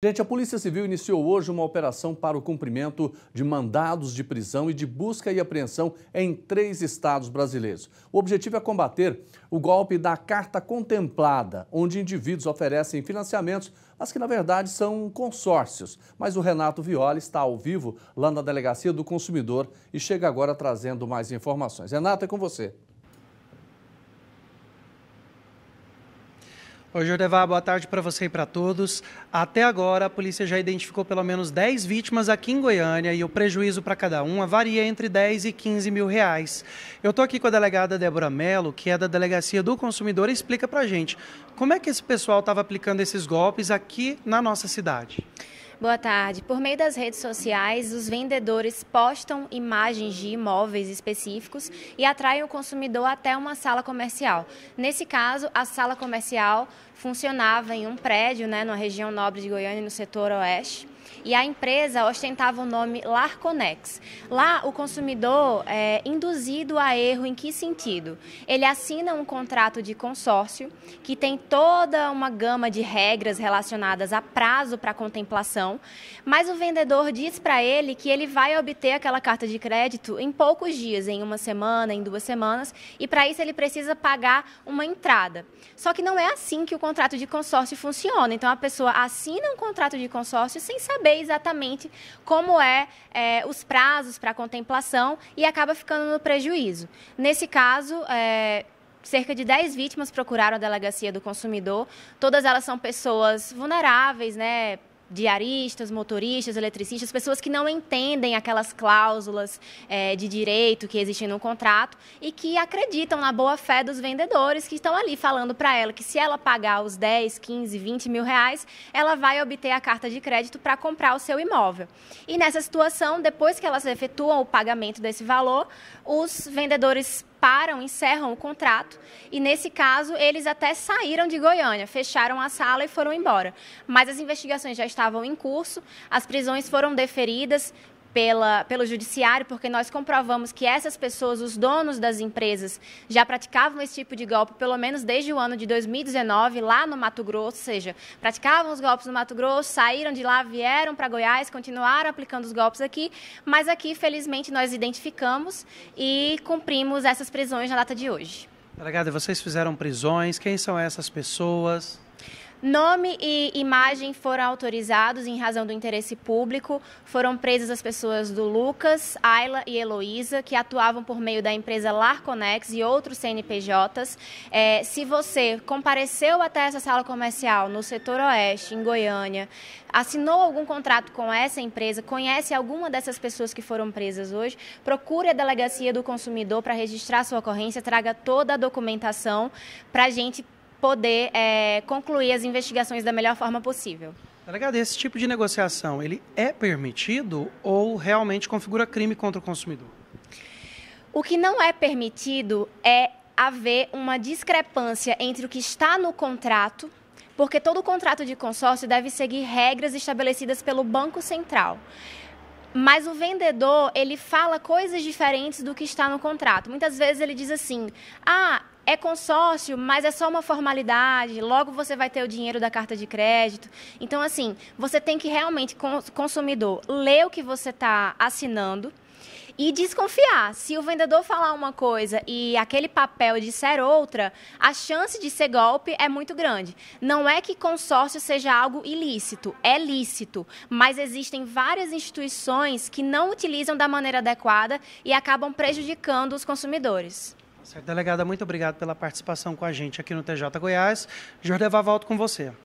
Gente, a Polícia Civil iniciou hoje uma operação para o cumprimento de mandados de prisão e de busca e apreensão em três estados brasileiros. O objetivo é combater o golpe da Carta Contemplada, onde indivíduos oferecem financiamentos, mas que na verdade são consórcios. Mas o Renato Viola está ao vivo lá na Delegacia do Consumidor e chega agora trazendo mais informações. Renato, é com você. Oi Jordevá, boa tarde para você e para todos. Até agora, a polícia já identificou pelo menos 10 vítimas aqui em Goiânia e o prejuízo para cada uma varia entre 10 e 15 mil reais. Eu estou aqui com a delegada Débora Mello, que é da Delegacia do Consumidor, e explica para gente como é que esse pessoal estava aplicando esses golpes aqui na nossa cidade. Boa tarde. Por meio das redes sociais, os vendedores postam imagens de imóveis específicos e atraem o consumidor até uma sala comercial. Nesse caso, a sala comercial funcionava em um prédio, né, na região nobre de Goiânia, no setor oeste e a empresa ostentava o nome Larconex. Lá, o consumidor é induzido a erro em que sentido? Ele assina um contrato de consórcio que tem toda uma gama de regras relacionadas a prazo para contemplação, mas o vendedor diz para ele que ele vai obter aquela carta de crédito em poucos dias, em uma semana, em duas semanas, e para isso ele precisa pagar uma entrada. Só que não é assim que o contrato de consórcio funciona. Então a pessoa assina um contrato de consórcio sem saber saber exatamente como é, é os prazos para contemplação e acaba ficando no prejuízo. Nesse caso, é, cerca de 10 vítimas procuraram a delegacia do consumidor. Todas elas são pessoas vulneráveis, né? diaristas, motoristas, eletricistas, pessoas que não entendem aquelas cláusulas é, de direito que existem no contrato e que acreditam na boa fé dos vendedores que estão ali falando para ela que se ela pagar os 10, 15, 20 mil reais, ela vai obter a carta de crédito para comprar o seu imóvel. E nessa situação, depois que elas efetuam o pagamento desse valor, os vendedores param, encerram o contrato e, nesse caso, eles até saíram de Goiânia, fecharam a sala e foram embora. Mas as investigações já estavam em curso, as prisões foram deferidas, pela, pelo judiciário, porque nós comprovamos que essas pessoas, os donos das empresas, já praticavam esse tipo de golpe pelo menos desde o ano de 2019 lá no Mato Grosso, ou seja, praticavam os golpes no Mato Grosso, saíram de lá, vieram para Goiás, continuaram aplicando os golpes aqui, mas aqui, felizmente, nós identificamos e cumprimos essas prisões na data de hoje. Delegada, vocês fizeram prisões, quem são essas pessoas? Nome e imagem foram autorizados em razão do interesse público. Foram presas as pessoas do Lucas, Ayla e Heloísa, que atuavam por meio da empresa Larconex e outros CNPJs. É, se você compareceu até essa sala comercial no setor oeste, em Goiânia, assinou algum contrato com essa empresa, conhece alguma dessas pessoas que foram presas hoje, procure a delegacia do consumidor para registrar sua ocorrência, traga toda a documentação para a gente poder é, concluir as investigações da melhor forma possível. Delegado, tá esse tipo de negociação, ele é permitido ou realmente configura crime contra o consumidor? O que não é permitido é haver uma discrepância entre o que está no contrato, porque todo contrato de consórcio deve seguir regras estabelecidas pelo Banco Central. Mas o vendedor, ele fala coisas diferentes do que está no contrato. Muitas vezes ele diz assim: "Ah, é consórcio, mas é só uma formalidade, logo você vai ter o dinheiro da carta de crédito. Então, assim, você tem que realmente, consumidor, ler o que você está assinando e desconfiar. Se o vendedor falar uma coisa e aquele papel disser outra, a chance de ser golpe é muito grande. Não é que consórcio seja algo ilícito, é lícito, mas existem várias instituições que não utilizam da maneira adequada e acabam prejudicando os consumidores. Certo. Delegada, muito obrigado pela participação com a gente aqui no TJ Goiás. Jordeva, volto com você.